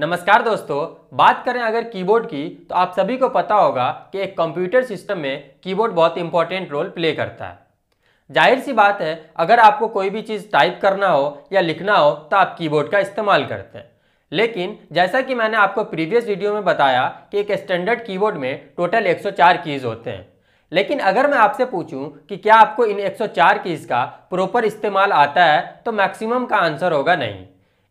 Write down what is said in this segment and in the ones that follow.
नमस्कार दोस्तों बात करें अगर कीबोर्ड की तो आप सभी को पता होगा कि एक कंप्यूटर सिस्टम में कीबोर्ड बहुत इंपॉर्टेंट रोल प्ले करता है जाहिर सी बात है अगर आपको कोई भी चीज़ टाइप करना हो या लिखना हो तो आप कीबोर्ड का इस्तेमाल करते हैं लेकिन जैसा कि मैंने आपको प्रीवियस वीडियो में बताया कि एक स्टैंडर्ड कीबोर्ड में टोटल 104 कीज़ होते हैं लेकिन अगर मैं आपसे पूछूं कि क्या आपको इन 104 कीज़ का प्रॉपर इस्तेमाल आता है तो मैक्सिमम का आंसर होगा नहीं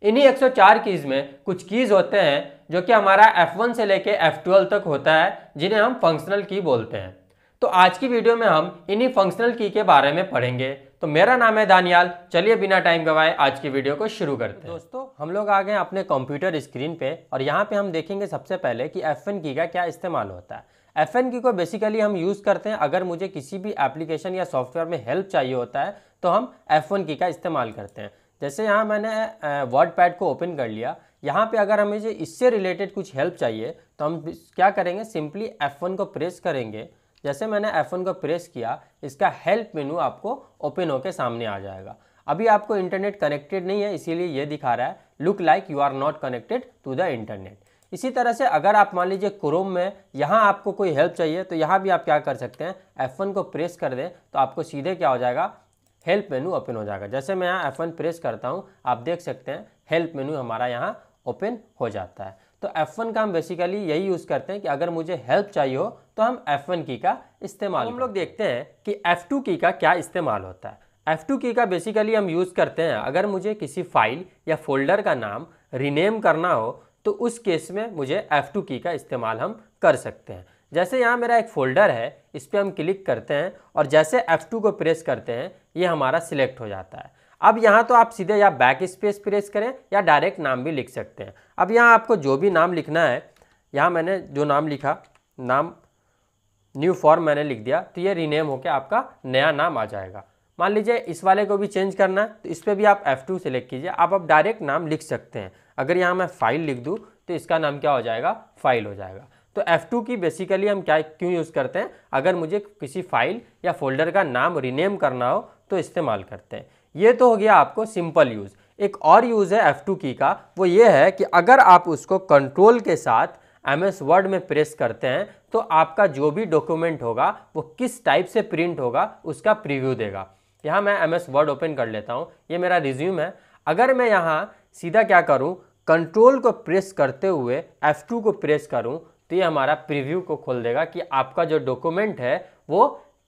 इन्हीं 104 कीज़ में कुछ कीज़ होते हैं जो कि हमारा F1 से लेके F12 तक होता है जिन्हें हम फंक्शनल की बोलते हैं तो आज की वीडियो में हम इन्हीं फंक्शनल की के बारे में पढ़ेंगे तो मेरा नाम है दानियाल चलिए बिना टाइम गवाए आज की वीडियो को शुरू करते हैं दोस्तों हम लोग आ गए अपने कंप्यूटर स्क्रीन पे और यहाँ पे हम देखेंगे सबसे पहले कि एफ की का क्या इस्तेमाल होता है एफ की को बेसिकली हम यूज़ करते हैं अगर मुझे किसी भी एप्लीकेशन या सॉफ्टवेयर में हेल्प चाहिए होता है तो हम एफ की का इस्तेमाल करते हैं जैसे यहाँ मैंने वर्ड पैड को ओपन कर लिया यहाँ पे अगर हमें जो इससे रिलेटेड कुछ हेल्प चाहिए तो हम क्या करेंगे सिंपली F1 को प्रेस करेंगे जैसे मैंने F1 को प्रेस किया इसका हेल्प मेनू आपको ओपन होकर सामने आ जाएगा अभी आपको इंटरनेट कनेक्टेड नहीं है इसीलिए ये दिखा रहा है look like you are not connected to the internet इसी तरह से अगर आप मान लीजिए क्रोम में यहाँ आपको कोई हेल्प चाहिए तो यहाँ भी आप क्या कर सकते हैं F1 को प्रेस कर दें तो आपको सीधे क्या हो जाएगा हेल्प मेनू ओपन हो जाएगा जैसे मैं यहाँ एफ प्रेस करता हूँ आप देख सकते हैं हेल्प मेनू हमारा यहाँ ओपन हो जाता है तो F1 का हम बेसिकली यही यूज़ करते हैं कि अगर मुझे हेल्प चाहिए हो तो हम F1 की का इस्तेमाल हम लोग देखते हैं कि F2 की का क्या इस्तेमाल होता है F2 की का बेसिकली हम यूज़ करते हैं अगर मुझे किसी फाइल या फोल्डर का नाम रीनेम करना हो तो उस केस में मुझे F2 की का इस्तेमाल हम कर सकते हैं जैसे यहाँ मेरा एक फ़ोल्डर है इस पर हम क्लिक करते हैं और जैसे F2 को प्रेस करते हैं ये हमारा सिलेक्ट हो जाता है अब यहाँ तो आप सीधे या बैक स्पेस प्रेस करें या डायरेक्ट नाम भी लिख सकते हैं अब यहाँ आपको जो भी नाम लिखना है यहाँ मैंने जो नाम लिखा नाम न्यू फॉर्म मैंने लिख दिया तो ये रीनेम होकर आपका नया नाम आ जाएगा मान लीजिए इस वाले को भी चेंज करना है तो इस पर भी आप F2 सेलेक्ट कीजिए आप अब डायरेक्ट नाम लिख सकते हैं अगर यहाँ मैं फ़ाइल लिख दूँ तो इसका नाम क्या हो जाएगा फाइल हो जाएगा तो F2 की बेसिकली हम क्या क्यों यूज़ करते हैं अगर मुझे किसी फाइल या फोल्डर का नाम रीनेम करना हो तो इस्तेमाल करते हैं ये तो हो गया आपको सिंपल यूज़ एक और यूज़ है F2 की का वो ये है कि अगर आप उसको कंट्रोल के साथ एम एस वर्ड में प्रेस करते हैं तो आपका जो भी डॉक्यूमेंट होगा वो किस टाइप से प्रिंट होगा उसका प्रिव्यू देगा यहाँ मैं एम एस वर्ड ओपन कर लेता हूँ ये मेरा रिज्यूम है अगर मैं यहाँ सीधा क्या करूँ कंट्रोल को प्रेस करते हुए F2 को प्रेस करूँ तो ये हमारा प्रीव्यू को खोल देगा कि आपका जो डॉक्यूमेंट है वो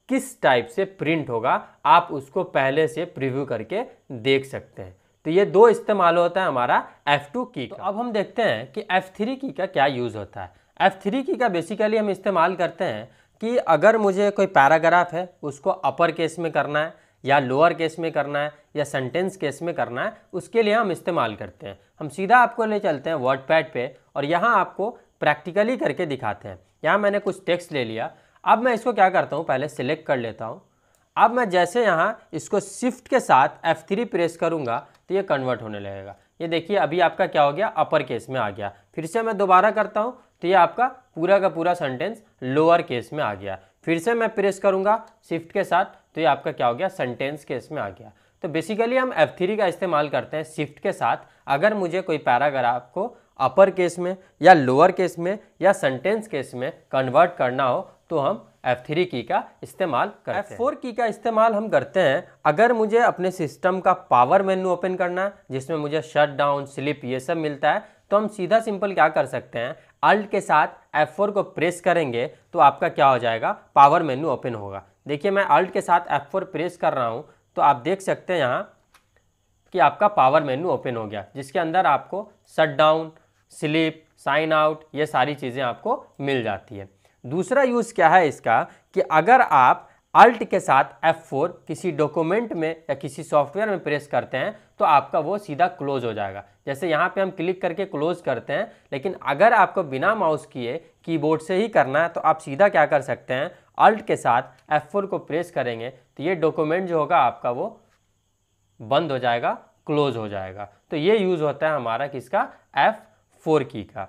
किस टाइप से प्रिंट होगा आप उसको पहले से प्रीव्यू करके देख सकते हैं तो ये दो इस्तेमाल होता है हमारा F2 की तो का तो अब हम देखते हैं कि F3 की का क्या यूज़ होता है F3 की का बेसिकली हम इस्तेमाल करते हैं कि अगर मुझे कोई पैराग्राफ है उसको अपर केस में करना है या लोअर केस में करना है या सेंटेंस केस में करना है उसके लिए हम इस्तेमाल करते हैं हम सीधा आपको ले चलते हैं वर्ड पैड पर और यहाँ आपको प्रैक्टिकली करके दिखाते हैं यहाँ मैंने कुछ टेक्स्ट ले लिया अब मैं इसको क्या करता हूँ पहले सिलेक्ट कर लेता हूँ अब मैं जैसे यहाँ इसको शिफ्ट के साथ F3 प्रेस करूँगा तो ये कन्वर्ट होने लगेगा ये देखिए अभी आपका क्या हो गया अपर केस में आ गया फिर से मैं दोबारा करता हूँ तो ये आपका पूरा का पूरा सेंटेंस लोअर केस में आ गया फिर से मैं प्रेस करूँगा शिफ्ट के साथ तो ये आपका क्या हो गया सेंटेंस केस में आ गया तो बेसिकली हम F3 का इस्तेमाल करते हैं शिफ्ट के साथ अगर मुझे कोई पैराग्राफ को अपर केस में या लोअर केस में या सेंटेंस केस में कन्वर्ट करना हो तो हम F3 की का इस्तेमाल करते F4 हैं F4 की का इस्तेमाल हम करते हैं अगर मुझे अपने सिस्टम का पावर मेन्यू ओपन करना है जिसमें मुझे शट डाउन स्लिप ये सब मिलता है तो हम सीधा सिंपल क्या कर सकते हैं अल्ट के साथ F4 को प्रेस करेंगे तो आपका क्या हो जाएगा पावर मेन्यू ओपन होगा देखिए मैं अल्ट के साथ F4 प्रेस कर रहा हूँ तो आप देख सकते हैं यहाँ कि आपका पावर मेन्यू ओपन हो गया जिसके अंदर आपको shut down sleep sign out ये सारी चीज़ें आपको मिल जाती है दूसरा यूज़ क्या है इसका कि अगर आप अल्ट के साथ F4 किसी डॉक्यूमेंट में या किसी सॉफ्टवेयर में प्रेस करते हैं तो आपका वो सीधा क्लोज हो जाएगा जैसे यहाँ पे हम क्लिक करके क्लोज करते हैं लेकिन अगर आपको बिना माउस किए कीबोर्ड से ही करना है तो आप सीधा क्या कर सकते हैं अल्ट के साथ F4 को प्रेस करेंगे तो ये डॉक्यूमेंट जो होगा आपका वो बंद हो जाएगा क्लोज हो जाएगा तो ये यूज़ होता है हमारा किसका एफ़ फोर की का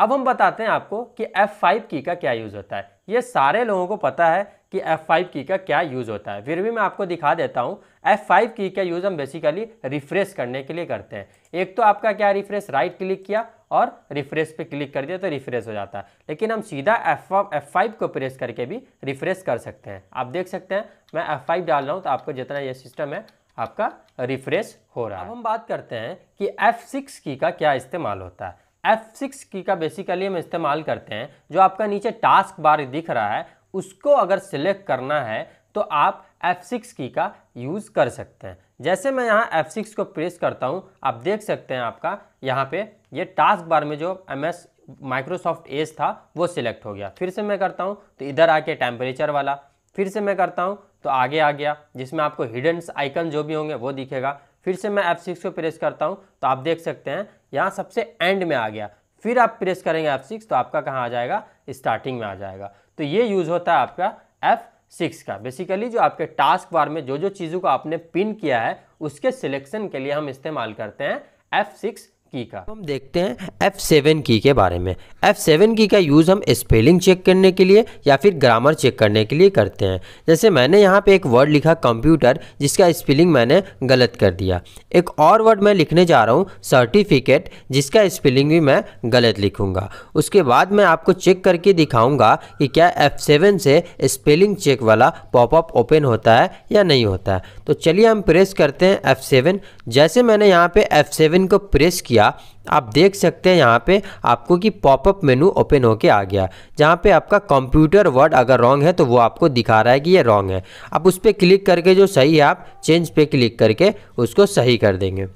अब हम बताते हैं आपको कि एफ फाइव की का क्या यूज़ होता है ये सारे लोगों को पता है कि एफ फाइव की का क्या यूज़ होता है फिर भी मैं आपको दिखा देता हूँ एफ फाइव की का यूज़ हम बेसिकली रिफ्रेश करने के लिए करते हैं एक तो आपका क्या रिफ्रेश राइट क्लिक किया और रिफ्रेश पे क्लिक कर दिया तो रिफ्रेश हो जाता है लेकिन हम सीधा एफ फाइव को प्रेस करके भी रिफ्रेश कर सकते हैं आप देख सकते हैं मैं एफ फाइव डाल रहा हूँ तो आपको जितना ये सिस्टम है आपका रिफ्रेश हो रहा है अब हम बात करते हैं कि एफ सिक्स की का क्या इस्तेमाल होता है एफ़ सिक्स की का बेसिकली हम इस्तेमाल करते हैं जो आपका नीचे टास्क बार दिख रहा है उसको अगर सिलेक्ट करना है तो आप F6 की का यूज़ कर सकते हैं जैसे मैं यहाँ F6 को प्रेस करता हूँ आप देख सकते हैं आपका यहाँ पे ये टास्क बार में जो एम एस माइक्रोसॉफ्ट एज था वो सिलेक्ट हो गया फिर से मैं करता हूँ तो इधर आके टेम्परेचर वाला फिर से मैं करता हूँ तो आगे आ गया जिसमें आपको हिडन आइकन जो भी होंगे वो दिखेगा फिर से मैं F6 को प्रेस करता हूँ तो आप देख सकते हैं यहाँ सबसे एंड में आ गया फिर आप प्रेस करेंगे F6 तो आपका कहाँ आ जाएगा स्टार्टिंग में आ जाएगा तो ये यूज़ होता है आपका F6 का बेसिकली जो आपके टास्क बार में जो जो चीज़ों को आपने पिन किया है उसके सिलेक्शन के लिए हम इस्तेमाल करते हैं F6 की का हम देखते हैं एफ़ सेवन की के बारे में एफ़ सेवन की का यूज़ हम स्पेलिंग चेक करने के लिए या फिर ग्रामर चेक करने के लिए करते हैं जैसे मैंने यहाँ पे एक वर्ड लिखा कंप्यूटर जिसका स्पेलिंग मैंने गलत कर दिया एक और वर्ड मैं लिखने जा रहा हूँ सर्टिफिकेट जिसका स्पेलिंग भी मैं गलत लिखूँगा उसके बाद मैं आपको चेक करके दिखाऊँगा कि क्या सेवन से स्पेलिंग चेक वाला पॉपअप ओपन होता है या नहीं होता है तो चलिए हम प्रेस करते हैं सेवन जैसे मैंने यहाँ पर सेवन को प्रेस किया किया आप देख सकते हैं यहाँ पे आपको कि पॉपअप मेनू ओपन होके आ गया जहाँ पे आपका कंप्यूटर वर्ड अगर रॉन्ग है तो वो आपको दिखा रहा है कि ये रॉन्ग है आप उस पर क्लिक करके जो सही है आप चेंज पे क्लिक करके उसको सही कर देंगे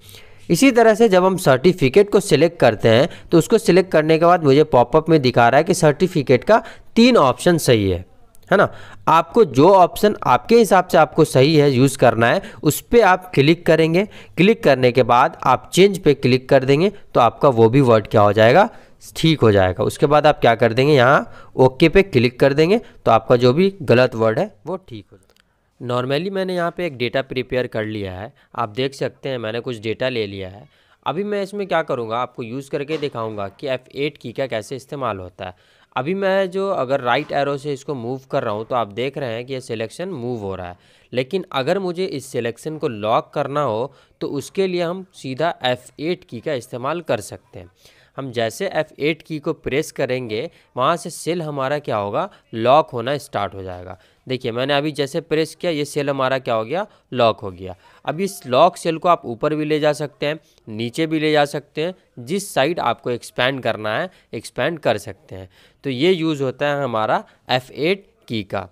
इसी तरह से जब हम सर्टिफिकेट को सिलेक्ट करते हैं तो उसको सिलेक्ट करने के बाद मुझे पॉपअप में दिखा रहा है कि सर्टिफिकेट का तीन ऑप्शन सही है है ना आपको जो ऑप्शन आपके हिसाब से आपको सही है यूज़ करना है उस पर आप क्लिक करेंगे क्लिक करने के बाद आप चेंज पे क्लिक कर देंगे तो आपका वो भी वर्ड क्या हो जाएगा ठीक हो जाएगा उसके बाद आप क्या कर देंगे यहाँ ओके पे क्लिक कर देंगे तो आपका जो भी गलत वर्ड है वो ठीक हो जाएगा नॉर्मली मैंने यहाँ पर एक डेटा प्रिपेयर कर लिया है आप देख सकते हैं मैंने कुछ डेटा ले लिया है अभी मैं इसमें क्या करूँगा आपको यूज़ करके दिखाऊँगा कि एफ़ की क्या कैसे इस्तेमाल होता है अभी मैं जो अगर राइट एरो से इसको मूव कर रहा हूँ तो आप देख रहे हैं कि ये सिलेक्शन मूव हो रहा है लेकिन अगर मुझे इस सिलेक्शन को लॉक करना हो तो उसके लिए हम सीधा F8 की का इस्तेमाल कर सकते हैं हम जैसे F8 की को प्रेस करेंगे वहाँ से सेल हमारा क्या होगा लॉक होना स्टार्ट हो जाएगा देखिए मैंने अभी जैसे प्रेस किया ये सेल हमारा क्या हो गया लॉक हो गया अब इस लॉक सेल को आप ऊपर भी ले जा सकते हैं नीचे भी ले जा सकते हैं जिस साइड आपको एक्सपैंड करना है एक्सपैंड कर सकते हैं तो ये यूज़ होता है हमारा F8 की का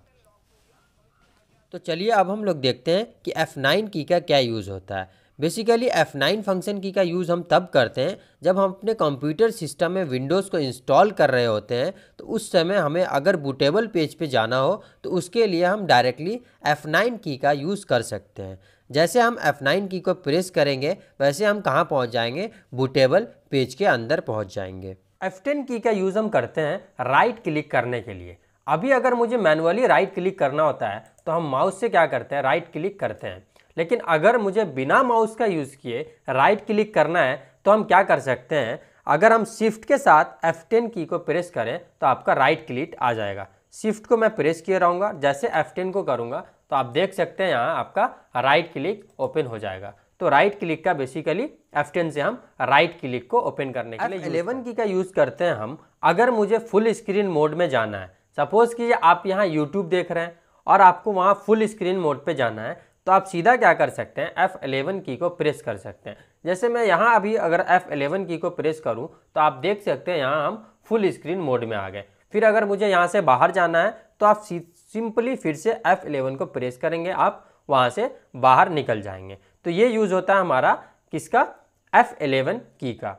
तो चलिए अब हम लोग देखते हैं कि F9 की का क्या यूज़ होता है बेसिकली F9 फंक्शन की का यूज़ हम तब करते हैं जब हम अपने कंप्यूटर सिस्टम में विंडोज़ को इंस्टॉल कर रहे होते हैं तो उस समय हमें अगर बूटेबल पेज पे जाना हो तो उसके लिए हम डायरेक्टली F9 की का यूज़ कर सकते हैं जैसे हम F9 की को प्रेस करेंगे वैसे हम कहाँ पहुँच जाएंगे बूटेबल पेज के अंदर पहुँच जाएंगे एफ की का यूज़ हम करते हैं राइट क्लिक करने के लिए अभी अगर मुझे मैनुअली राइट क्लिक करना होता है तो हम माउस से क्या करते हैं राइट क्लिक करते हैं लेकिन अगर मुझे बिना माउस का यूज़ किए राइट क्लिक करना है तो हम क्या कर सकते हैं अगर हम शिफ्ट के साथ F10 की को प्रेस करें तो आपका राइट क्लिक आ जाएगा शिफ्ट को मैं प्रेस किए रहूँगा जैसे F10 को करूँगा तो आप देख सकते हैं यहाँ आपका राइट क्लिक ओपन हो जाएगा तो राइट क्लिक का बेसिकली F10 से हम राइट क्लिक को ओपन करने के लिए इलेवन की का यूज़ करते हैं हम अगर मुझे फुल स्क्रीन मोड में जाना है सपोज़ कि आप यहाँ यूट्यूब देख रहे हैं और आपको वहाँ फुल स्क्रीन मोड पर जाना है तो आप सीधा क्या कर सकते हैं F11 की को प्रेस कर सकते हैं जैसे मैं यहाँ अभी अगर F11 की को प्रेस करूँ तो आप देख सकते हैं यहाँ हम फुल स्क्रीन मोड में आ गए फिर अगर मुझे यहाँ से बाहर जाना है तो आप सिंपली फिर से F11 को प्रेस करेंगे आप वहाँ से बाहर निकल जाएंगे तो ये यूज़ होता है हमारा किसका F11 की का